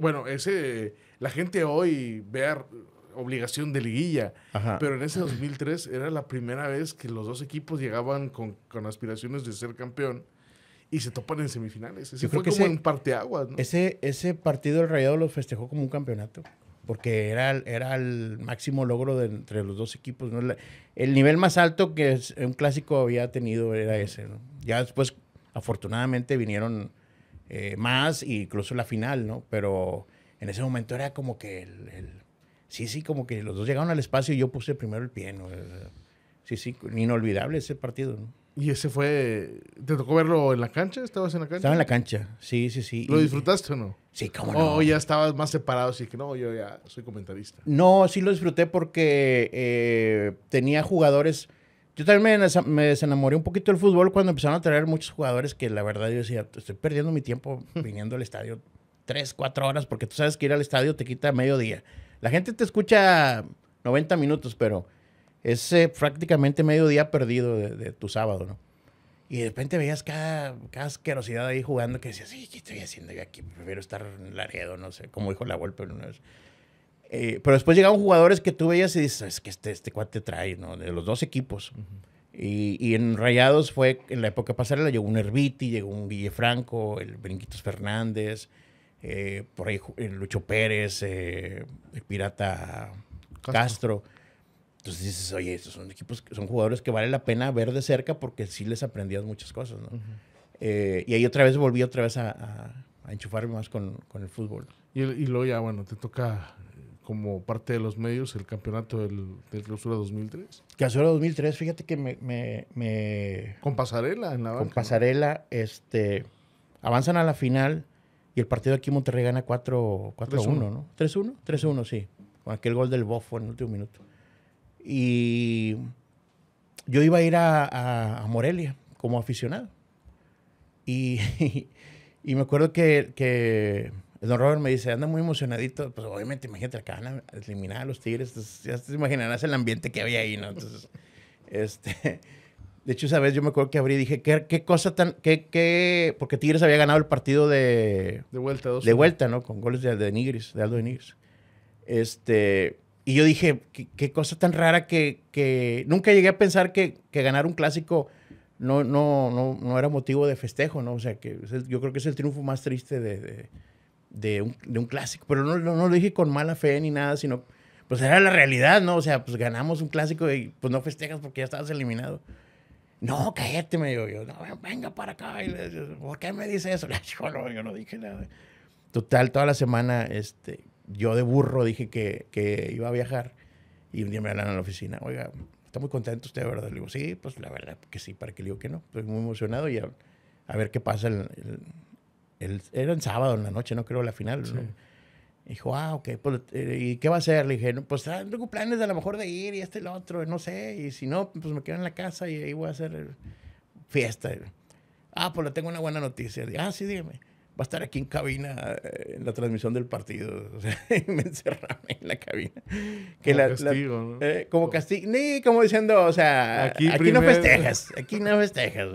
Bueno, ese. La gente hoy ve obligación de liguilla. Pero en ese 2003 era la primera vez que los dos equipos llegaban con, aspiraciones de ser campeón y se topan en semifinales. Ese fue como un parteaguas. Ese, ese partido el Rayado lo festejó como un campeonato. Porque era, era el máximo logro de entre los dos equipos. El nivel más alto que un clásico había tenido era ese. Ya después, afortunadamente, vinieron eh, más, e incluso la final, ¿no? Pero en ese momento era como que el, sí, sí, como que los dos llegaron al espacio y yo puse primero el pie, ¿no? Sí, sí, inolvidable ese partido, ¿no? ¿Y ese fue, te tocó verlo en la cancha? ¿Estabas en la cancha? Estaba en la cancha, sí, sí, sí. ¿Lo disfrutaste o no? Sí, cómo no. ¿O ya estabas más separado, así que no, yo ya soy comentarista? No, sí lo disfruté porque eh, tenía jugadores yo también me, desenamoré un poquito del fútbol cuando empezaron a traer muchos jugadores que la verdad yo decía, estoy perdiendo mi tiempo viniendo al estadio tres, cuatro horas, porque tú sabes que ir al estadio te quita medio día. La gente te escucha 90 minutos, pero es eh, prácticamente prácticamente día perdido de, tu sábado, ¿no? Y de repente veías cada, cada asquerosidad ahí jugando que decías, sí, ¿qué estoy haciendo yo aquí? Prefiero estar en Laredo, no sé, como dijo la pero no vez. Eh, pero después llegaban jugadores que tú veías y dices, es que este, este cuate trae, ¿no? De los dos equipos. y, y, en Rayados fue, en la época pasada llegó un Erviti, llegó un Franco el Brinquitos Fernández, eh, por ahí el eh, Lucho Pérez, el Pirata Castro. Entonces dices, oye, estos son equipos, son jugadores que vale la pena ver de cerca porque sí les aprendías muchas cosas, ¿no? y ahí otra vez volví otra vez a, a enchufarme más con, con el fútbol. Y, y luego ya, bueno, te toca como parte de los medios el campeonato del, Clausura 2003. Clausura 2003, fíjate que me... con pasarela en la Con pasarela, este, avanzan a la final y el partido aquí en Monterrey gana 4-1, ¿no? 3-1, 3-1, sí. Con aquel gol del Bofo en el último minuto. Y yo iba a ir a, Morelia como aficionado. Y, me acuerdo que, que don Robert me dice, anda muy emocionadito. Pues obviamente, imagínate, van a eliminar a los Tigres. ya te imaginarás el ambiente que había ahí, ¿no? Entonces, este... De hecho, esa vez yo me acuerdo que abrí y dije, ¿qué, cosa tan... Qué, qué, porque Tigres había ganado el partido de... De vuelta. de vuelta, ¿no? Con goles de, de Nigris, de Aldo de Nigris. Este... Y yo dije, qué, cosa tan rara que, Nunca llegué a pensar que, ganar un clásico no, no, no, no, era motivo de festejo, ¿no? O sea, que yo creo que es el triunfo más triste de de un, de un clásico. Pero no, no, lo dije con mala fe ni nada, sino, pues era la realidad, ¿no? O sea, pues ganamos un clásico y pues no festejas porque ya estabas eliminado. No, cállate, me digo yo. venga para acá. ¿Por qué me dice eso? no, yo no dije nada. Total, toda la semana, este, yo de burro dije que, iba a viajar. Y un día me hablan a la oficina, oiga, está muy contento usted, ¿verdad? Le digo, sí, pues la verdad que sí, ¿para qué le digo que no? Estoy muy emocionado y a, ver qué pasa el, el, era el sábado en la noche, no creo, la final. Dijo, ah, ok, pues, eh, ¿y qué va a hacer? Le dije, pues ah, tengo planes a lo mejor de ir y este el otro, no sé, y si no, pues me quedo en la casa y ahí voy a hacer eh, fiesta. Ah, pues le tengo una buena noticia. ah, sí, dígame. Va a estar aquí en cabina eh, en la transmisión del partido. O sea, me encerraron en la cabina. como castigo, como castigo. Ni como diciendo, o sea, aquí, no festejas. Aquí no festejas.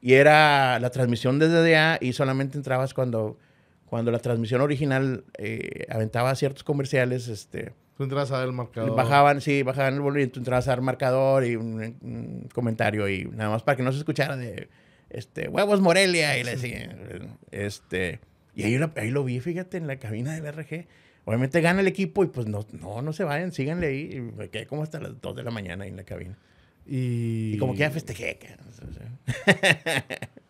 Y era la transmisión desde DDA y solamente entrabas cuando, cuando la transmisión original eh, aventaba ciertos comerciales. Este, tú entrabas a ver el marcador. Bajaban, sí, bajaban el volumen y tú entrabas a dar marcador y un, comentario y nada más para que no se escuchara de este, huevos Morelia y le decían, este, y ahí, lo, ahí lo vi, fíjate, en la cabina del RG. Obviamente gana el equipo y pues no, no, no se vayan, síganle ahí. Y me quedé como hasta las 2 de la mañana ahí en la cabina. Y, como que ya festejé.